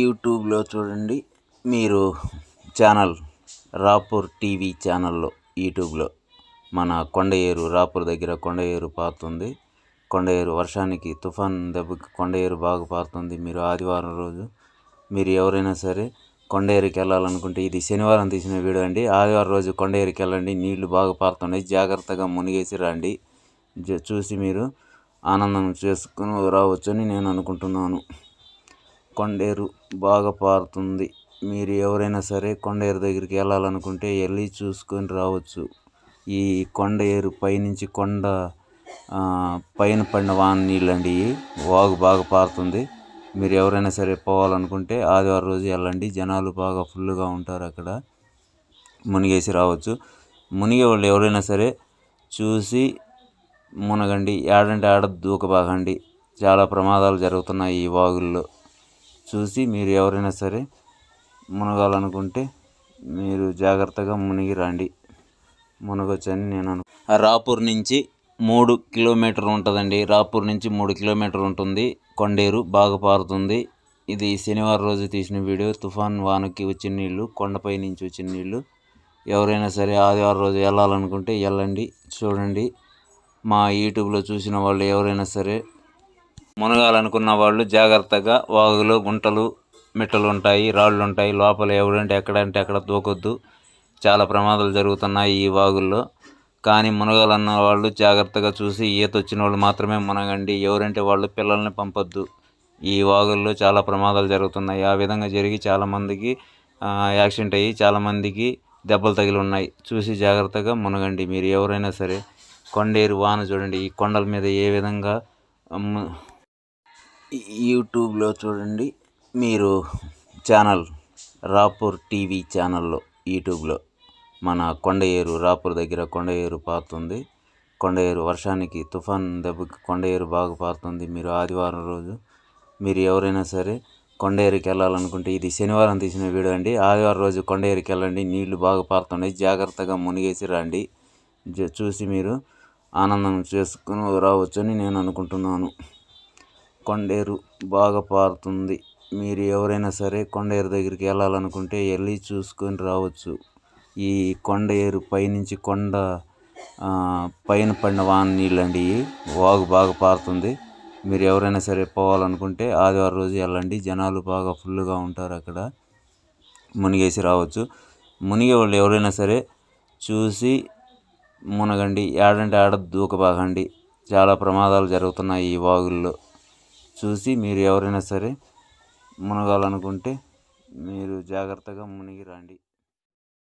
యూట్యూబ్లో చూడండి మీరు ఛానల్ రాపూర్ టీవీ ఛానల్లో యూట్యూబ్లో మన కొండయేరు రాపూర్ దగ్గర కొండయేరు పారుతుంది కొండయేరు వర్షానికి తుఫాన్ దెబ్బకి కొండయేరు బాగా పారుతుంది మీరు ఆదివారం రోజు మీరు ఎవరైనా సరే కొండేరుకి వెళ్ళాలనుకుంటే ఇది శనివారం తీసిన వీడియో అండి ఆదివారం రోజు కొండేరుకి వెళ్ళండి నీళ్లు బాగా పారుతున్నాయి జాగ్రత్తగా మునిగేసి రండి చూసి మీరు ఆనందం చేసుకుని రావచ్చని నేను అనుకుంటున్నాను కొండేరు బాగా పారుతుంది మీరు ఎవరైనా సరే కొండేరు దగ్గరికి వెళ్ళాలనుకుంటే వెళ్ళి చూసుకొని రావచ్చు ఈ కొండేరు పైనుంచి కొండ పైన పడిన వాన నీళ్ళు అండి వాగు బాగా పారుతుంది మీరు ఎవరైనా సరే పోవాలనుకుంటే ఆదివారం రోజు వెళ్ళండి జనాలు బాగా ఫుల్గా ఉంటారు అక్కడ మునిగేసి రావచ్చు మునిగే వాళ్ళు ఎవరైనా సరే చూసి మునగండి ఏడంటే ఆడ దూకబాగండి చాలా ప్రమాదాలు జరుగుతున్నాయి ఈ వాగుల్లో చూసి మీరు ఎవరైనా సరే మునగాలనుకుంటే మీరు జాగ్రత్తగా మునిగి రండి మునగొచ్చని నేను అను రాపూర్ నుంచి మూడు కిలోమీటర్ ఉంటుందండి రాపూర్ నుంచి మూడు కిలోమీటర్ ఉంటుంది కొండేరు బాగా పారుతుంది ఇది శనివారం రోజు తీసిన వీడియో తుఫాన్ వానకి వచ్చిన నీళ్ళు కొండపై నుంచి వచ్చిన నీళ్ళు ఎవరైనా సరే ఆదివారం రోజు వెళ్ళాలనుకుంటే వెళ్ళండి చూడండి మా యూట్యూబ్లో చూసిన వాళ్ళు ఎవరైనా సరే మునగాలనుకున్న వాళ్ళు జాగ్రత్తగా వాగులు గుంటలు మిట్టలు ఉంటాయి రాళ్ళు ఉంటాయి లోపల ఎవడంటే ఎక్కడంటే అక్కడ దూకొద్దు చాలా ప్రమాదాలు జరుగుతున్నాయి ఈ వాగుల్లో కానీ మునగాలన్న వాళ్ళు జాగ్రత్తగా చూసి ఈత వచ్చిన వాళ్ళు మాత్రమే మునగండి ఎవరంటే వాళ్ళు పిల్లల్ని పంపొద్దు ఈ వాగుల్లో చాలా ప్రమాదాలు జరుగుతున్నాయి ఆ విధంగా జరిగి చాలామందికి యాక్సిడెంట్ అయ్యి చాలామందికి దెబ్బలు తగిలి ఉన్నాయి చూసి జాగ్రత్తగా మునగండి మీరు ఎవరైనా సరే కొండేరు వాన చూడండి ఈ కొండల మీద ఏ విధంగా యూట్యూబ్లో చూడండి మీరు ఛానల్ రాపూర్ టీవీ ఛానల్లో యూట్యూబ్లో మన కొండయేరు రాపూర్ దగ్గర కొండయేరు పారుతుంది కొండయేరు వర్షానికి తుఫాన్ దెబ్బకి కొండయేరు బాగా పారుతుంది మీరు ఆదివారం రోజు మీరు ఎవరైనా సరే కొండేరుకి వెళ్ళాలనుకుంటే ఇది శనివారం తీసిన వీడియో అండి ఆదివారం రోజు కొండేరుకి వెళ్ళండి నీళ్లు బాగా పారుతున్నాయి జాగ్రత్తగా మునిగేసి రండి చూసి మీరు ఆనందం చేసుకుని రావచ్చని నేను అనుకుంటున్నాను కొండేరు బాగా పారుతుంది మీరు ఎవరైనా సరే కొండేరు దగ్గరికి వెళ్ళాలనుకుంటే వెళ్ళి చూసుకొని రావచ్చు ఈ కొండేరు పైనుంచి కొండ పైన పడిన వాన నీళ్ళు అండి వాగు బాగా పారుతుంది మీరు ఎవరైనా సరే పోవాలనుకుంటే ఆదివారం రోజు వెళ్ళండి జనాలు బాగా ఫుల్గా ఉంటారు అక్కడ మునిగేసి రావచ్చు మునిగే వాళ్ళు ఎవరైనా సరే చూసి మునగండి ఏడంటే ఆడ దూకబాగండి చాలా ప్రమాదాలు జరుగుతున్నాయి ఈ వాగుల్లో చూసి మీరు ఎవరైనా సరే మునగాలనుకుంటే మీరు జాగ్రత్తగా మునిగి రండి